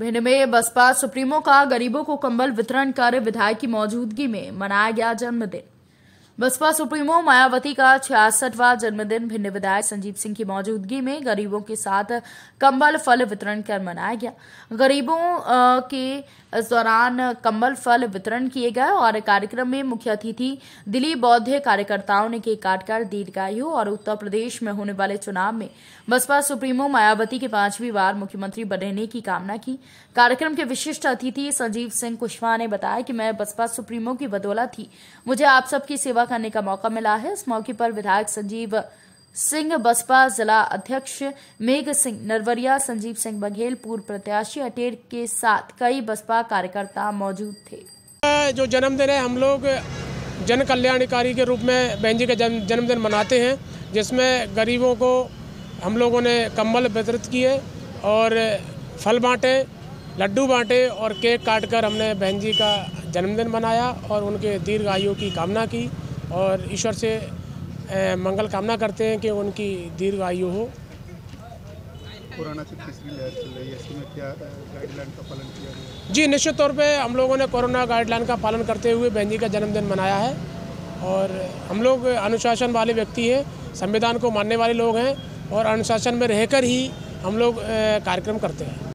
भिंड में बसपा सुप्रीमो का गरीबों को कंबल वितरण कर विधायक की मौजूदगी में मनाया गया जन्मदिन बसपा सुप्रीमो मायावती का छियासठवा जन्मदिन भिन्न विधायक संजीव सिंह की मौजूदगी में गरीबों के साथ कंबल फल वितरण कर मनाया गया गरीबों के इस दौरान कंबल फल वितरण किए गए और कार्यक्रम में मुख्य अतिथि दिलीप बौद्ध कार्यकर्ताओं ने केक काटकर दीर्घायु और उत्तर प्रदेश में होने वाले चुनाव में बसपा सुप्रीमो मायावती के पांचवीं बार मुख्यमंत्री बनने की कामना की कार्यक्रम के विशिष्ट अतिथि संजीव सिंह कुशवाहा ने बताया कि मैं बसपा सुप्रीमो की बदौलत थी मुझे आप सबकी सेवा करने का मौका मिला है इस मौके पर विधायक संजीव सिंह बसपा जिला अध्यक्ष मेघ सिंह नरवरिया संजीव सिंह बघेल पूर्व प्रत्याशी अटेर के साथ कई बसपा कार्यकर्ता मौजूद थे जो जन्मदिन है हम लोग जन कल्याणकारी के रूप में बहन जी का जन्मदिन मनाते हैं जिसमें गरीबों को हम लोगों ने कम्बल वितरित किए और फल बांटे लड्डू बांटे और केक काटकर हमने बहन जी का जन्मदिन मनाया और उनके दीर्घ आयु की कामना की और ईश्वर से मंगल कामना करते हैं कि उनकी दीर्घ आयु हो जी निश्चित तौर पे हम लोगों ने कोरोना गाइडलाइन का पालन करते हुए बहन जी का जन्मदिन मनाया है और हम लोग अनुशासन वाले व्यक्ति हैं संविधान को मानने वाले लोग हैं और अनुशासन में रहकर ही हम लोग कार्यक्रम करते हैं